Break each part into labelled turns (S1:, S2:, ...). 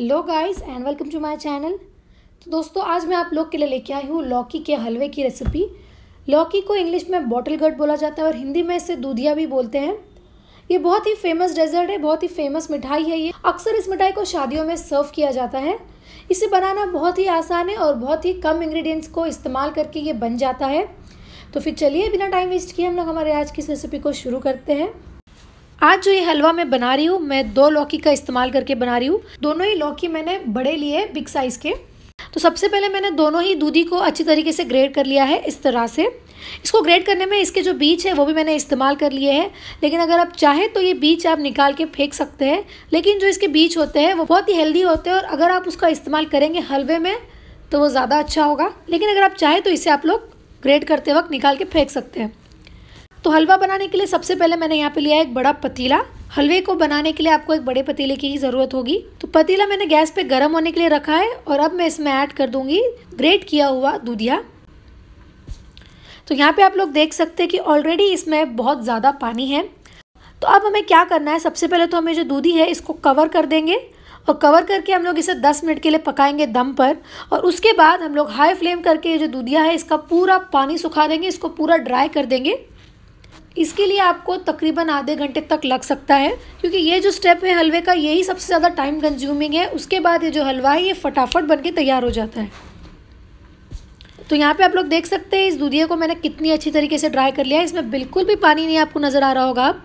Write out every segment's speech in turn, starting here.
S1: hello guys and welcome to my channel तो दोस्तों आज मैं आप लोग के लिए लेके आई हूँ लौकी के हलवे की रेसिपी लौकी को इंग्लिश में बॉटल गट बोला जाता है और हिंदी में इसे दूधिया भी बोलते हैं ये बहुत ही फेमस डेजर्ट है बहुत ही फेमस मिठाई है ये अक्सर इस मिठाई को शादियों में सर्व किया जाता है इसे बनाना बहुत ही आसान है और बहुत ही कम इन्ग्रीडियंट्स को इस्तेमाल करके ये बन जाता है तो फिर चलिए बिना टाइम वेस्ट किए हम लोग हमारे आज की इस रेसिपी को शुरू करते हैं आज जो ये हलवा मैं बना रही हूँ मैं दो लौकी का इस्तेमाल करके बना रही हूँ दोनों ही लौकी मैंने बड़े लिए बिग साइज़ के तो सबसे पहले मैंने दोनों ही दूधी को अच्छी तरीके से ग्रेड कर लिया है इस तरह से इसको ग्रेड करने में इसके जो बीज है वो भी मैंने इस्तेमाल कर लिए हैं लेकिन अगर आप चाहें तो ये बीज आप निकाल के फेंक सकते हैं लेकिन जो इसके बीज होते हैं वो बहुत ही हेल्दी होते हैं और अगर आप उसका इस्तेमाल करेंगे हलवे में तो वो ज़्यादा अच्छा होगा लेकिन अगर आप चाहें तो इसे आप लोग ग्रेड करते वक्त निकाल के फेंक सकते हैं तो हलवा बनाने के लिए सबसे पहले मैंने यहाँ पे लिया है एक बड़ा पतीला हलवे को बनाने के लिए आपको एक बड़े पतीले की ही ज़रूरत होगी तो पतीला मैंने गैस पे गर्म होने के लिए रखा है और अब मैं इसमें ऐड कर दूंगी ग्रेट किया हुआ दूधिया तो यहाँ पे आप लोग देख सकते हैं कि ऑलरेडी इसमें बहुत ज़्यादा पानी है तो अब हमें क्या करना है सबसे पहले तो हमें जो दूधी है इसको कवर कर देंगे और कवर करके हम लोग इसे दस मिनट के लिए पकाएंगे दम पर और उसके बाद हम लोग हाई फ्लेम करके जो दूधिया है इसका पूरा पानी सुखा देंगे इसको पूरा ड्राई कर देंगे इसके लिए आपको तकरीबन आधे घंटे तक लग सकता है क्योंकि ये जो स्टेप है हलवे का यही सबसे ज़्यादा टाइम कंज्यूमिंग है उसके बाद ये जो हलवा है ये फटाफट बन के तैयार हो जाता है तो यहाँ पे आप लोग देख सकते हैं इस दूधिया को मैंने कितनी अच्छी तरीके से ड्राई कर लिया है इसमें बिल्कुल भी पानी नहीं आपको नज़र आ रहा होगा आप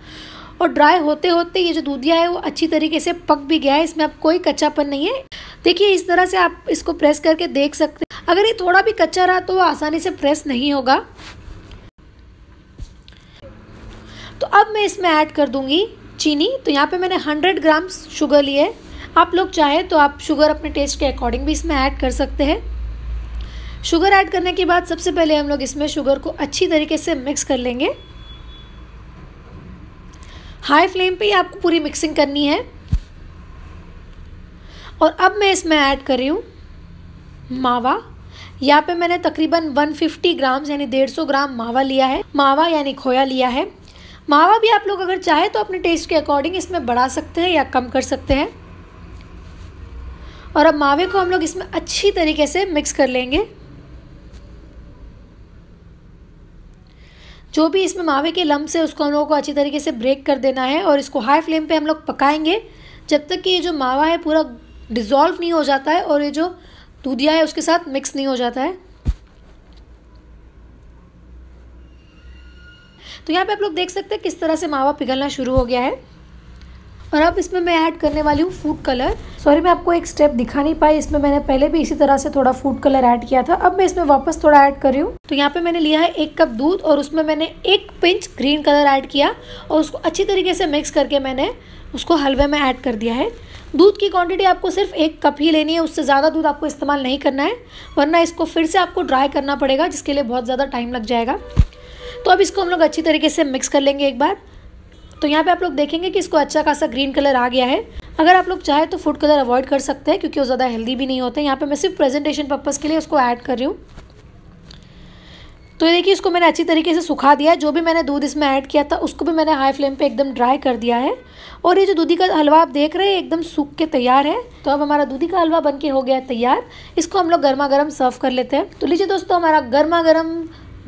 S1: और ड्राई होते होते ये जो दूधिया है वो अच्छी तरीके से पक भी गया है इसमें अब कोई कच्चापन नहीं है देखिए इस तरह से आप इसको प्रेस करके देख सकते हैं अगर ये थोड़ा भी कच्चा रहा तो आसानी से प्रेस नहीं होगा तो अब मैं इसमें ऐड कर दूँगी चीनी तो यहाँ पे मैंने 100 ग्राम शुगर लिए है आप लोग चाहे तो आप शुगर अपने टेस्ट के अकॉर्डिंग भी इसमें ऐड कर सकते हैं शुगर ऐड करने के बाद सबसे पहले हम लोग इसमें शुगर को अच्छी तरीके से मिक्स कर लेंगे हाई फ्लेम पे ही आपको पूरी मिक्सिंग करनी है और अब मैं इसमें ऐड कर रही हूँ मावा यहाँ पे मैंने तकरीबन 150 ग्राम्स यानी 150 ग्राम मावा लिया है मावा यानी खोया लिया है मावा भी आप लोग अगर चाहें तो अपने टेस्ट के अकॉर्डिंग इसमें बढ़ा सकते हैं या कम कर सकते हैं और अब मावे को हम लोग इसमें अच्छी तरीके से मिक्स कर लेंगे जो भी इसमें मावे के लम्ब है उसको हम लोगों को अच्छी तरीके से ब्रेक कर देना है और इसको हाई फ्लेम पे हम लोग पकाएंगे जब तक कि ये जो मावा है पूरा डिज़ोल्व नहीं हो जाता है और ये जो दूधिया है उसके साथ मिक्स नहीं हो जाता है तो यहाँ पे आप लोग देख सकते हैं किस तरह से मावा पिघलना शुरू हो गया है और अब इसमें मैं ऐड करने वाली हूँ फूड कलर सॉरी मैं आपको एक स्टेप दिखा नहीं पाई इसमें मैंने पहले भी इसी तरह से थोड़ा फूड कलर ऐड किया था अब मैं इसमें वापस थोड़ा ऐड कर रही हूँ तो यहाँ पे मैंने लिया है एक कप दूध और उसमें मैंने एक पिंच ग्रीन कलर ऐड किया और उसको अच्छी तरीके से मिक्स करके मैंने उसको हलवे में ऐड कर दिया है दूध की क्वांटिटी आपको सिर्फ एक कप ही लेनी है उससे ज़्यादा दूध आपको इस्तेमाल नहीं करना है वरना इसको फिर से आपको ड्राई करना पड़ेगा जिसके लिए बहुत ज़्यादा टाइम लग जाएगा तो अब इसको हम लोग अच्छी तरीके से मिक्स कर लेंगे एक बार तो यहाँ पे आप लोग देखेंगे कि इसको अच्छा खासा ग्रीन कलर आ गया है अगर आप लोग चाहें तो फूड कलर अवॉइड कर सकते हैं क्योंकि वो ज़्यादा हेल्दी भी नहीं होते यहाँ पर मैं सिर्फ प्रेजेंटेशन पर्पज़ के लिए उसको ऐड कर रही हूँ तो ये देखिए इसको मैंने अच्छी तरीके से सुखा दिया है जो भी मैंने दूध इसमें ऐड किया था उसको भी मैंने हाई फ्लेम पे एकदम ड्राई कर दिया है और ये जो दूधी का हलवा आप देख रहे हैं एकदम सूख के तैयार है तो अब हमारा दूधी का हलवा बनके हो गया है तैयार इसको हम लोग गर्मा गर्म सर्व कर लेते हैं तो लीजिए दोस्तों हमारा गर्मा गर्म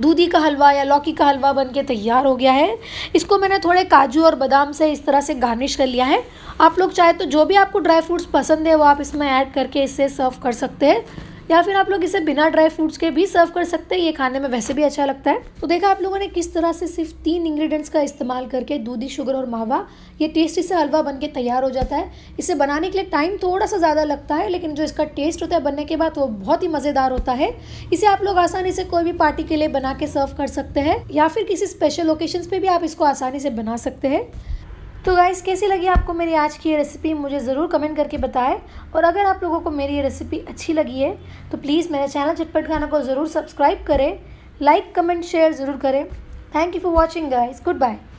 S1: दूधी का हलवा या लौकी का हलवा बन के तैयार हो गया है इसको मैंने थोड़े काजू और बादाम से इस तरह से गार्निश कर लिया है आप लोग चाहे तो जो भी आपको ड्राई फ्रूट्स पसंद है वो आप इसमें ऐड करके इससे सर्व कर सकते हैं या फिर आप लोग इसे बिना ड्राई फ्रूट्स के भी सर्व कर सकते हैं ये खाने में वैसे भी अच्छा लगता है तो देखा आप लोगों ने किस तरह से सिर्फ तीन इंग्रेडिएंट्स का इस्तेमाल करके दूधी शुगर और मावा ये टेस्टी से हलवा बन के तैयार हो जाता है इसे बनाने के लिए टाइम थोड़ा सा ज़्यादा लगता है लेकिन जो इसका टेस्ट होता है बनने के बाद वो बहुत ही मज़ेदार होता है इसे आप लोग आसानी से कोई भी पार्टी के लिए बना के सर्व कर सकते हैं या फिर किसी स्पेशल ओकेशन पर भी आप इसको आसानी से बना सकते हैं तो गाइस कैसी लगी आपको मेरी आज की ये रेसिपी मुझे ज़रूर कमेंट करके बताएं और अगर आप लोगों को मेरी ये रेसिपी अच्छी लगी है तो प्लीज़ मेरा चैनल झटपट खाना को ज़रूर सब्सक्राइब करें लाइक कमेंट शेयर ज़रूर करें thank you for watching guys good bye